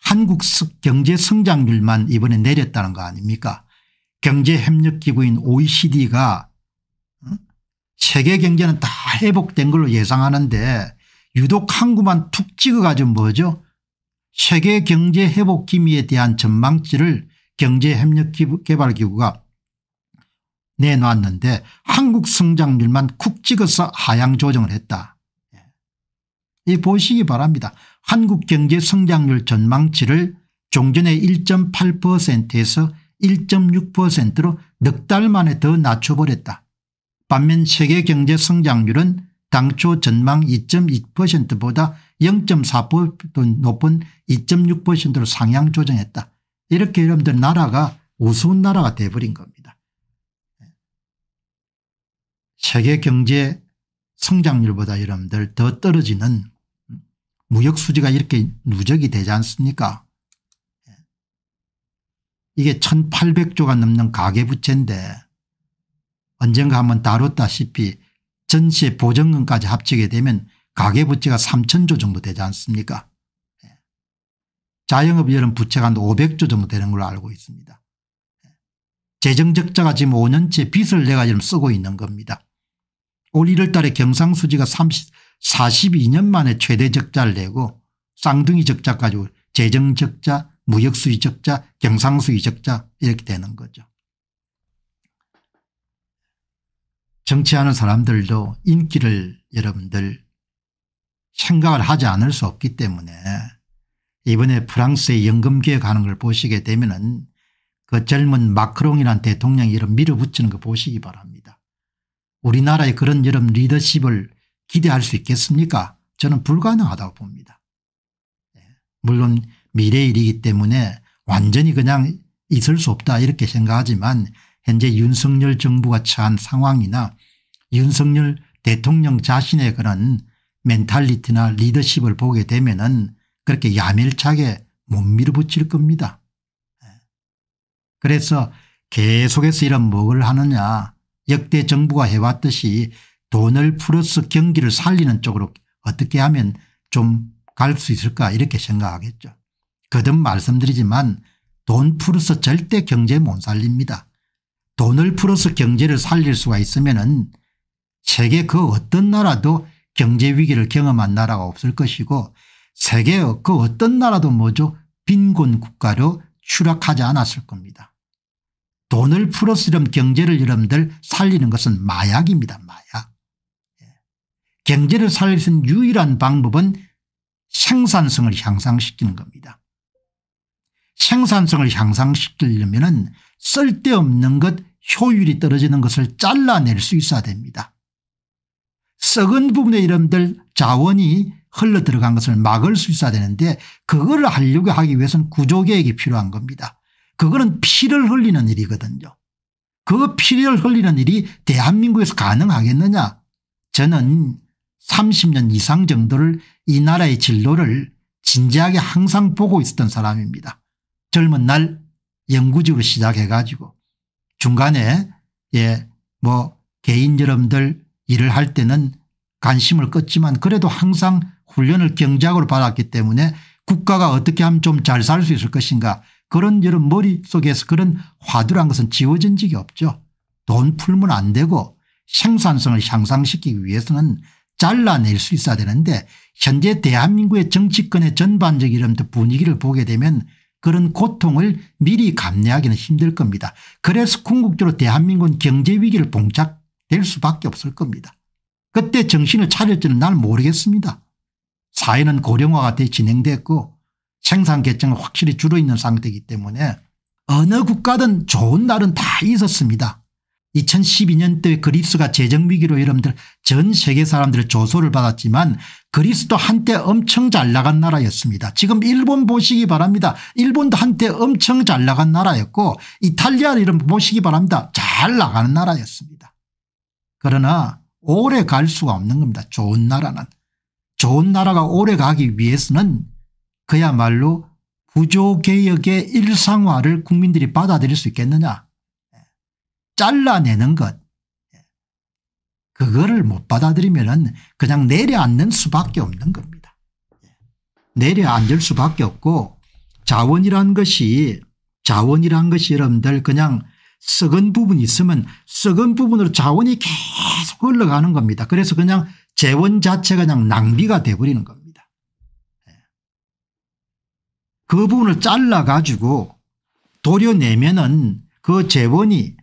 한국 경제 성장률만 이번에 내렸다는 거 아닙니까 경제협력기구인 oecd가 세계 경제는 다 회복된 걸로 예상하는데 유독 한국만 툭 찍어가지고 뭐죠 세계 경제 회복 기미에 대한 전망치를 경제협력개발기구가 내놨는데 한국 성장률만 쿡 찍어서 하향 조정을 했다. 예. 이 보시기 바랍니다. 한국경제 성장률 전망치를 종전의 1.8%에서 1.6%로 넉 달 만에 더 낮춰버렸다. 반면 세계 경제 성장률은 당초 전망 2.2%보다 0.4% 높은 2.6%로 상향 조정했다. 이렇게 여러분들 나라가 우스운 나라가 돼버린 겁니다. 세계 경제 성장률보다 여러분들 더 떨어지는 무역수지가 이렇게 누적이 되지 않습니까 이게 1800조가 넘는 가계부채인데 언젠가 한번 다뤘다시피 전시의 보증금까지 합치게 되면 가계부채가 3000조 정도 되지 않습니까 예. 자영업 여름 부채가 한 500조 정도 되는 걸로 알고 있습니다. 예. 재정적자가 지금 5년째 빚을 내가 지금 쓰고 있는 겁니다. 올 1월 달에 경상수지가 30, 42년 만에 최대 적자를 내고 쌍둥이 적자 가지 재정 적자 무역수지 적자 경상수지 적자 이렇게 되는 거죠. 정치하는 사람들도 인기를 여러분들 생각을 하지 않을 수 없기 때문에 이번에 프랑스의 연금개혁하는 걸 보시게 되면 은그 젊은 마크롱이란 대통령이 름 밀어붙이는 거 보시기 바랍니다. 우리나라의 그런 여름 리더십을 기대할 수 있겠습니까? 저는 불가능하다고 봅니다. 예. 물론 미래 일이기 때문에 완전히 그냥 있을 수 없다 이렇게 생각하지만 현재 윤석열 정부가 처한 상황이나 윤석열 대통령 자신의 그런 멘탈리티나 리더십을 보게 되면 은 그렇게 야멸차게 못 밀어붙일 겁니다. 예. 그래서 계속해서 이런 뭐을 하느냐 역대 정부가 해왔듯이 돈을 풀어서 경기를 살리는 쪽으로 어떻게 하면 좀 갈 수 있을까 이렇게 생각하겠죠. 거듭 말씀드리지만 돈 풀어서 절대 경제 못 살립니다. 돈을 풀어서 경제를 살릴 수가 있으면 은 세계 그 어떤 나라도 경제 위기를 경험한 나라가 없을 것이고 세계 그 어떤 나라도 뭐죠 빈곤 국가로 추락하지 않았을 겁니다. 돈을 풀어서 이런 경제를 여러분들 살리는 것은 마약입니다. 마약. 경제를 살릴 수 있는 유일한 방법은 생산성을 향상시키는 겁니다. 생산성을 향상시키려면 쓸데없는 것 효율이 떨어지는 것을 잘라낼 수 있어야 됩니다. 썩은 부분의 이름들 자원이 흘러 들어간 것을 막을 수 있어야 되는데 그걸 하려고 하기 위해서는 구조개혁이 필요한 겁니다. 그거는 피를 흘리는 일이거든요. 그 피를 흘리는 일이 대한민국에서 가능하겠느냐 저는 30년 이상 정도를 이 나라의 진로를 진지하게 항상 보고 있었던 사람입니다. 젊은 날 연구직으로 시작해가지고 중간에 예뭐 개인 여러분들 일을 할 때는 관심을 껐지만 그래도 항상 훈련을 경제으로 받았기 때문에 국가가 어떻게 하면 좀 잘 살 수 있을 것인가 그런 여러 머릿속에서 그런 화두란 것은 지워진 적이 없죠. 돈 풀면 안 되고 생산성을 향상시키기 위해서는 잘라낼 수 있어야 되는데 현재 대한민국의 정치권의 전반적 이런 분위기를 보게 되면 그런 고통을 미리 감내하기는 힘들 겁니다. 그래서 궁극적으로 대한민국은 경제 위기를 봉착될 수밖에 없을 겁니다. 그때 정신을 차릴지는 난 모르겠습니다. 사회는 고령화가 돼 진행됐고 생산 계층은 확실히 줄어있는 상태이기 때문에 어느 국가든 좋은 날은 다 있었습니다. 2 0 1 2년도에 그리스가 재정위기로 여러분들 전 세계 사람들의 조소를 받았지만 그리스도 한때 엄청 잘 나간 나라였습니다. 지금 일본 보시기 바랍니다. 일본도 한때 엄청 잘 나간 나라였고 이탈리아를 이름 보시기 바랍니다. 잘 나가는 나라였습니다. 그러나 오래 갈 수가 없는 겁니다. 좋은 나라는. 좋은 나라가 오래 가기 위해서는 그야말로 구조개혁의 일상화를 국민들이 받아들일 수 있겠느냐 잘라내는 것 그거를 못 받아들이면 그냥 내려앉는 수밖에 없는 겁니다. 내려앉을 수밖에 없고 자원이란 것이 자원이란 것이 여러분들 그냥 썩은 부분이 있으면 썩은 부분으로 자원이 계속 흘러가는 겁니다. 그래서 그냥 재원 자체가 그냥 낭비가 돼버리는 겁니다. 그 부분을 잘라가지고 도려내면은 그 재원이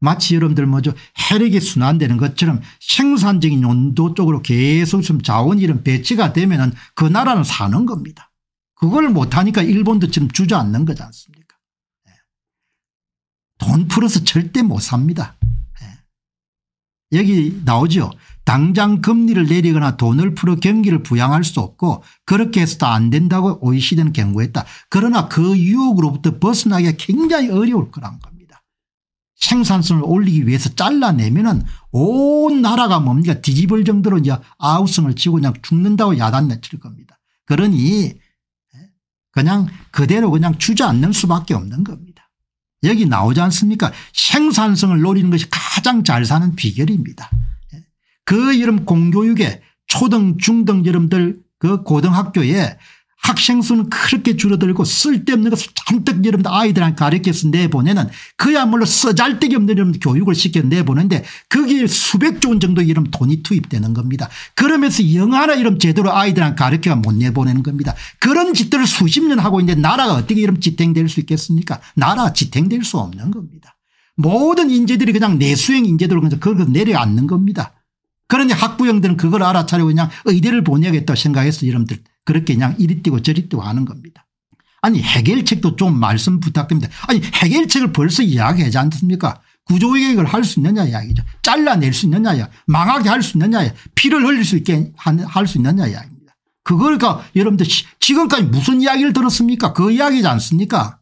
마치 여러분들 뭐죠 혈액이 순환되는 것처럼 생산적인 온도 쪽으로 계속 좀 자원 이런 배치가 되면 은그 나라는 사는 겁니다. 그걸 못하니까 일본도 지금 주저앉는 거지 않습니까 예. 돈 풀어서 절대 못 삽니다. 예. 여기 나오죠. 당장 금리를 내리거나 돈을 풀어 경기를 부양할 수 없고 그렇게 해서도 안 된다고 OECD는 경고했다. 그러나 그 유혹으로부터 벗어나기가 굉장히 어려울 거란 겁니다. 생산성을 올리기 위해서 잘라내면은 온 나라가 뭡니까 뒤집을 정도로 이제 아우성을 치고 그냥 죽는다고 야단 내칠 겁니다. 그러니 예, 그냥 그대로 그냥 주저앉는 수밖에 없는 겁니다. 여기 나오지 않습니까 생산성을 노리는 것이 가장 잘 사는 비결입니다. 예, 그 이름 공교육에 초등 중등 여름들그 고등학교에 학생 수는 그렇게 줄어들고 쓸데없는 것을 잔뜩 여러분들 아이들한테 가르쳐서 내보내는 그야말로 써잘데기 없는 여러분 교육을 시켜 내보는데 거기에 수백조 원 정도 이런 돈이 투입되는 겁니다. 그러면서 영화나 이런 제대로 아이들한테 가르쳐 못 내보내는 겁니다. 그런 짓들을 수십 년 하고 있는데 나라가 어떻게 이런 지탱될 수 있겠습니까 나라가 지탱될 수 없는 겁니다. 모든 인재들이 그냥 내수행 인재들로 그냥 그걸 내려앉는 겁니다. 그러니 학부형들은 그걸 알아차리고 그냥 의대를 보내야겠다 생각해서 여러분들 그렇게 그냥 이리 뛰고 저리 뛰고 하는 겁니다. 아니 해결책도 좀 말씀 부탁드립니다. 아니 해결책을 벌써 이야기하지 않습니까 구조개혁을 할 수 있느냐 이야기죠. 잘라낼 수 있느냐 야 망하게 할 수 있느냐 야 피를 흘릴 수 있게 할 수 있느냐 이야기입니다. 그걸 까 여러분들 지금까지 무슨 이야기를 들었습니까 그 이야기지 않습니까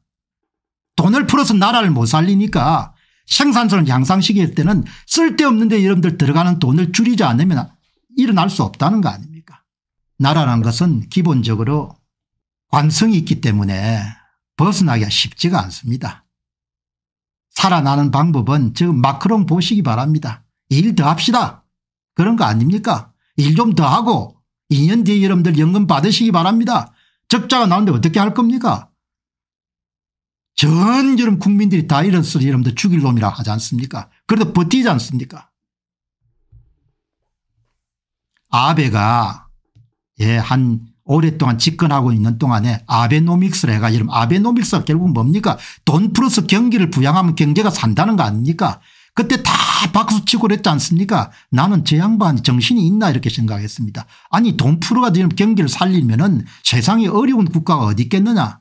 돈을 풀어서 나라를 못 살리니까 생산성 향상시킬 때는 쓸데없는데 여러분들 들어가는 돈을 줄이지 않으면 일어날 수 없다는 거 아닙니까 나라란 것은 기본적으로 관성이 있기 때문에 벗어나기가 쉽지가 않습니다. 살아나는 방법은 지금 마크롱 보시기 바랍니다. 일 더 합시다. 그런 거 아닙니까? 일 좀 더 하고 2년 뒤에 여러분들 연금 받으시기 바랍니다. 적자가 나는데 어떻게 할 겁니까? 전 여러분 국민들이 다 이런 소리 여러분들 죽일 놈이라 하지 않습니까? 그래도 버티지 않습니까? 아베가 예, 한 오랫동안 집권하고 있는 동안에 아베노믹스를 해가 지고 아베노믹스가 결국 뭡니까 돈 플러스 경기를 부양하면 경제가 산다는 거 아닙니까 그때 다 박수치고 그랬지 않습니까 나는 제 양반 정신이 있나 이렇게 생각했습니다 아니 돈 풀어가 지금 경기를 살리면 은 세상에 어려운 국가가 어디 있겠느냐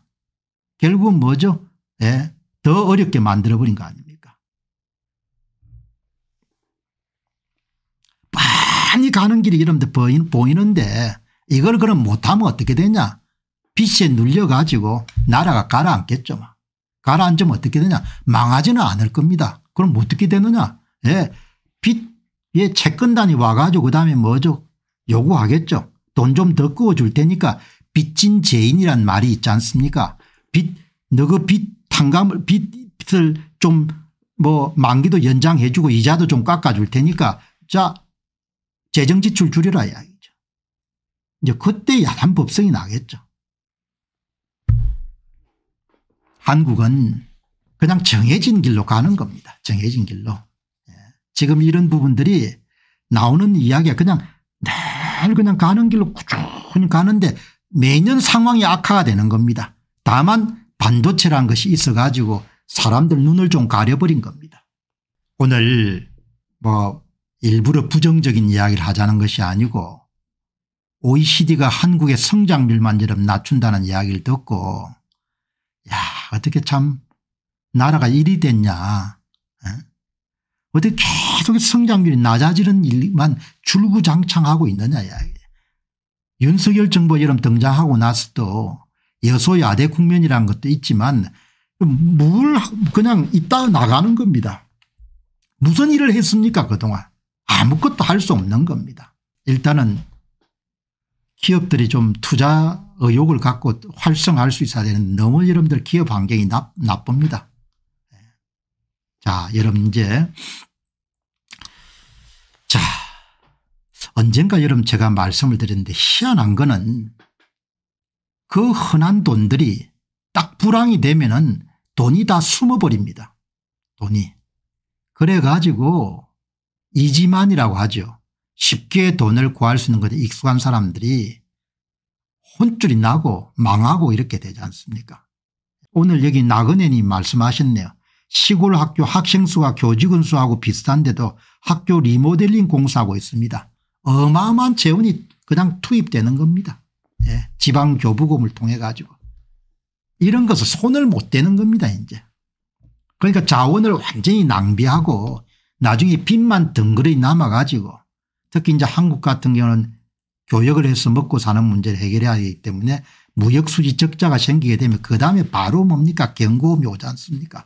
결국은 뭐죠 예, 더 어렵게 만들어버린 거 아닙니까 많이 가는 길이 이런데 보이는데 이걸 그럼 못하면 어떻게 되냐 빚에 눌려 가지고 나라가 가라앉겠죠. 가라앉으면 어떻게 되냐 망하지는 않을 겁니다. 그럼 어떻게 되느냐 예, 빚에 채권단이 와가지고 그다음에 뭐죠 요구하겠죠. 돈 좀더 구워줄 테니까 빚진 죄인이란 말이 있지 않습니까 빚 너 그 빚 탕감을 빚을 좀 뭐 만기도 연장해 주고 이자도 좀 깎아줄 테니까 자 재정지출 줄이라 이야기 이제 그때 야단 법성이 나겠죠. 한국은 그냥 정해진 길로 가는 겁니다. 정해진 길로. 예. 지금 이런 부분들이 나오는 이야기가 그냥 늘 그냥 가는 길로 꾸준히 가는데 매년 상황이 악화가 되는 겁니다. 다만 반도체란 것이 있어 가지고 사람들 눈을 좀 가려버린 겁니다. 오늘 뭐 일부러 부정적인 이야기를 하자는 것이 아니고 OECD가 한국의 성장률만 이름 낮춘다는 이야기를 듣고 야 어떻게 참 나라가 일이 됐냐 예? 어떻게 계속 성장률이 낮아지는 일만 줄구장창하고 있느냐 이야기 윤석열 정부 이름 등장하고 나서도 여소야대 국면이라는 것도 있지만 물 그냥 있다 나가는 겁니다. 무슨 일을 했습니까 그동안 아무것도 할 수 없는 겁니다. 일단은 기업들이 좀 투자 의욕을 갖고 활성화할 수 있어야 되는 너무 여러분들 기업 환경이 나, 나쁩니다. 자 여러분 이제 자 언젠가 여러분 제가 말씀을 드렸는데 희한한 거는 그 흔한 돈들이 딱 불황이 되면은 돈이 다 숨어버립니다. 돈이. 그래가지고 이지만이라고 하죠. 쉽게 돈을 구할 수 있는 것에 익숙한 사람들이 혼쭐이 나고 망하고 이렇게 되지 않습니까 오늘 여기 나그네님 말씀하셨네요. 시골 학교 학생 수와 교직원 수하고 비슷한데도 학교 리모델링 공사하고 있습니다. 어마어마한 재원이 그냥 투입되는 겁니다. 예. 지방교부금을 통해 가지고. 이런 것을 손을 못 대는 겁니다 이제. 그러니까 자원을 완전히 낭비하고 나중에 빚만 덩그러니 남아가지고 특히 이제 한국 같은 경우는 교역을 해서 먹고 사는 문제를 해결해야 하기 때문에 무역수지 적자가 생기게 되면 그 다음에 바로 뭡니까 경고음이 오지 않습니까